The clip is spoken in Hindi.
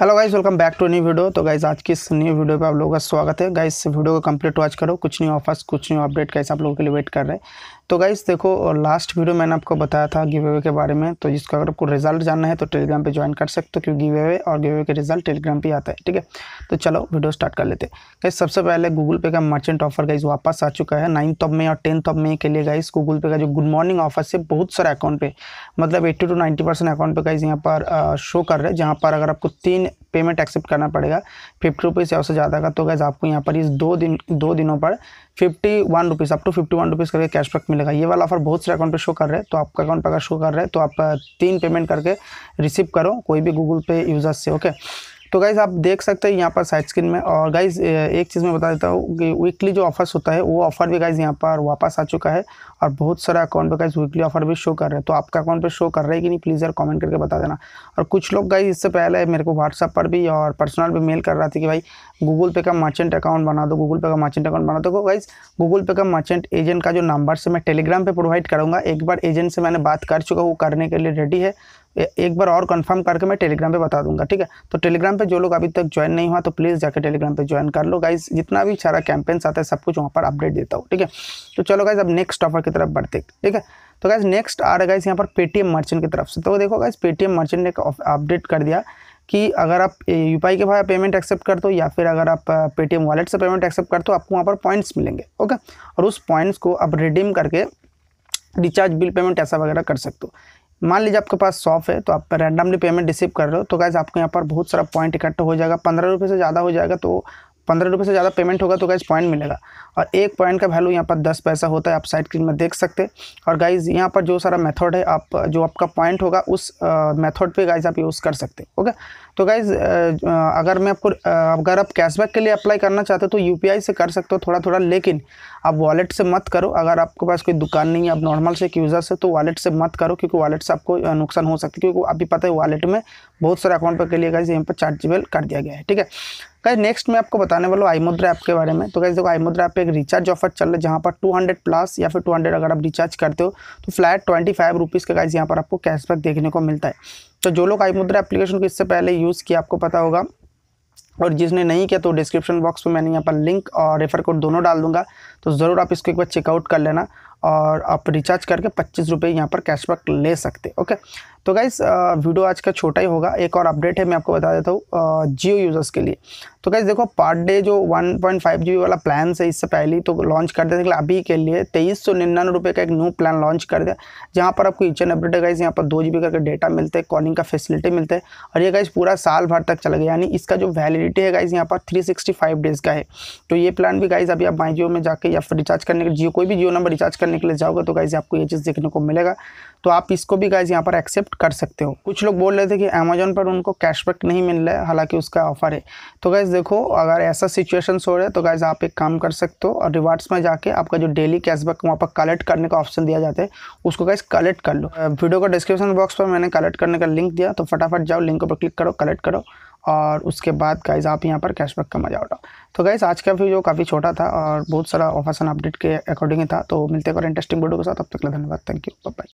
hello guys welcome back to new video तो गाइस आज की इस न्यू वीडियो पे आप लोगों का स्वागत है गाइस वीडियो को कंप्लीट वॉच करो कुछ न्यू ऑफर्स कुछ न्यू अपडेट कैसे आप लोगों के लिए वेट कर रहे हैं तो गाइस देखो लास्ट वीडियो मैंने आपको बताया था गिव अवे के बारे में तो जिसको अगर आपको रिजल्ट जानना है तो टेलीग्राम पे ज्वाइन कर सकते हो क्योंकि गिव अवे और गिव अवे के रिजल्ट टेलीग्राम पे आता है ठीक है तो चलो वीडियो स्टार्ट कर लेते हैं गाइज सबसे पहले गूगल पे का मर्चेंट ऑफर गाइज वापस आ चुका है नाइन्थ ऑफ में और टेंथ ऑफ में के लिए गाइज़ गूगल पे का जो गुड मॉर्निंग ऑफर से बहुत सारे अकाउंट पे मतलब एट्टी टू नाइन्टी अकाउंट पे गाइज यहाँ पर शो कर रहे हैं जहाँ पर अगर आपको तीन पेमेंट एक्सेप्ट करना पड़ेगा फिफ्टी रुपीज़ या उससे ज़्यादा का तो गैस आपको यहाँ पर इस दो दिन दो दिनों पर fifty one rupees up to fifty one rupees करके कैशबैक मिलेगा ये वाला ऑफर बहुत सारे अकाउंट पे शो कर रहे हैं तो आपका अकाउंट पर अगर शो कर रहे हैं तो आप तीन पेमेंट करके रिसीव करो कोई भी गूगल पे यूज़र्स से ओके तो गाइज़ आप देख सकते हैं यहाँ पर साइड स्क्रीन में और गाइज़ एक चीज़ मैं बता देता हूँ कि वीकली जो ऑफर्स होता है वो ऑफर भी गाइज़ यहाँ पर वापस आ चुका है और बहुत सारे अकाउंट पे गाइज़ वीकली ऑफर भी शो कर रहे हैं तो आपका अकाउंट पे शो कर रहे हैं कि नहीं प्लीज़ यार कमेंट करके बता देना और कुछ लोग गाइज़ इससे पहले मेरे को व्हाट्सअप पर भी और पर्सनल भी मेल कर रहा था कि भाई गूगल पे का मर्चेंट अकाउंट बना दो गूगल पे का मर्चेंट अकाउंट बना दो गाइज़ गूगल पे का मर्चेंट एजेंट का जो नंबर से मैं टेलीग्राम पर प्रोवाइड करूँगा एक बार एजेंट से मैंने बात कर चुका वो करने के लिए रेडी है एक बार और कंफर्म करके मैं टेलीग्राम पे बता दूंगा ठीक है तो टेलीग्राम पे जो लोग अभी तक ज्वाइन नहीं हुआ तो प्लीज़ जाकर टेलीग्राम पे ज्वाइन कर लो गाइज जितना भी सारा कैंपेन्स आता है सब कुछ वहाँ पर अपडेट देता हूँ ठीक है तो चलो गाइज अब नेक्स्ट ऑफर की तरफ बढ़ते ठीक है तो गाइज नेक्स्ट आ रहा है यहाँ पर पेटीएम मर्चेंट की तरफ से तो देखो गाइज पेटीएम मर्चेंट ने अपडेट कर दिया कि अगर आप यू के भाई पेमेंट एक्सेप्ट कर दो या फिर अगर आप पेटीएम वॉलेट से पेमेंट एक्सेप्ट कर दो आपको वहाँ पर पॉइंट्स मिलेंगे ओके और उस पॉइंट्स को आप रिडीम करके रिचार्ज बिल पेमेंट ऐसा वगैरह कर सकते हो मान लीजिए आपके पास शॉप है तो आप रैंडमली पेमेंट रिसीव कर रहे हो तो गैज़ आपके यहाँ पर बहुत सारा पॉइंट इकट्ठा हो जाएगा पंद्रह रुपये से ज़्यादा हो जाएगा तो पंद्रह रुपये से ज़्यादा पेमेंट होगा तो गाइज पॉइंट मिलेगा और एक पॉइंट का वैल्यू यहाँ पर दस पैसा होता है आप साइड स्क्रीन में देख सकते और गाइज यहाँ पर जो सारा मेथड है आप जो आपका पॉइंट होगा उस मेथड पे गाइज आप यूज़ कर सकते ओके तो गाइज अगर मैं आपको अगर आप कैशबैक के लिए अप्लाई करना चाहते हो तो यू से कर सकते हो थोड़ा थोड़ा लेकिन आप वॉलेट से मत करो अगर आपके पास कोई दुकान नहीं है आप नॉर्मल से यूज़र से तो वॉलेट से मत करो क्योंकि वॉलेट से आपको नुकसान हो सकता है क्योंकि अभी पता है वॉलेट में बहुत सारे अकाउंट पर के लिए गाइज यहाँ पर चार्जेबल कर दिया गया है ठीक है गाइज नेक्स्ट मैं आपको बताने वाला हूँ आई मुद्रा ऐप के बारे में तो गाइज देखो आई मुद्रा ऐप पे एक रिचार्ज ऑफर चल रहा है जहाँ पर टू हंड्रेड प्लस या फिर टू हंड्रेड अगर आप रिचार्ज करते हो तो फ्लैट ट्वेंटी फाइव रुपीज़ का गाइज यहाँ पर आपको कैशबैक देखने को मिलता है तो जो लोग आई मुद्रा एप्लीकेशन को इससे पहले यूज़ किया आपको पता होगा और जिसने नहीं किया तो डिस्क्रिप्शन बॉक्स में मैंने यहाँ पर लिंक और रेफर कोड दोनों डाल दूंगा तो ज़रूर आप इसको एक बार चेकआउट कर लेना और आप रिचार्ज करके पच्चीस रुपये यहाँ पर कैशबैक ले सकते ओके तो गाइज़ वीडियो आज का छोटा ही होगा एक और अपडेट है मैं आपको बता देता हूँ जियो यूज़र्स के लिए तो गाइज़ देखो पर डे जो 1.5 पॉइंट वाला प्लान है इससे पहले तो लॉन्च कर देते अभी के लिए तेईस सौ निन्यानवे रुपये का एक न्यू प्लान लॉन्च कर दिया जहाँ पर आपको ईच एंड है गाइज़ यहाँ पर दो जी करके डेटा मिलते हैं कॉलिंग का फैसिलिटी मिलते हैं और ये गाइज़ पूरा साल भर तक चला गया यानी इसका जो वैलिडिटी है गाइज़ यहाँ पर थ्री डेज़ का है तो ये प्लान भी गाइज़ अभी आप माई जियो में जाकर या फिर रिचार्ज करने के जियो कोई भी जियो नंबर रिचार्ज करने करने के लिए जाओगे तो गाइज आपको ये चीज़ देखने को मिलेगा तो आप इसको भी गाइज यहाँ पर एक्सेप्ट कर सकते हो कुछ लोग बोल रहे थे कि अमेजोन पर उनको कैशबैक नहीं मिल रहा है हालांकि उसका ऑफर है तो गाइज देखो अगर ऐसा सिचुएशन हो रहा है तो गाइज आप एक काम कर सकते हो और रिवार्ड्स में जाके आपका जो डेली कैशबैक वहाँ पर कलेक्ट करने का ऑप्शन दिया जाता है उसको गाइज कलेक्ट कर लो वीडियो का डिस्क्रिप्शन बॉक्स पर मैंने कलेक्ट करने का लिंक दिया तो फटाफट जाओ लिंक पर क्लिक करो कलेक्ट करो और उसके बाद गाइज़ आप यहाँ पर कैशबैक का मजा उठाओ तो गाइज़ आज का वीडियो काफ़ी छोटा था और बहुत सारा ऑफर्स एंड अपडेट के अकॉर्डिंग था तो मिलते हैं और इंटरेस्टिंग वीडियो के साथ अब तक धन्यवाद थैंक यू बाय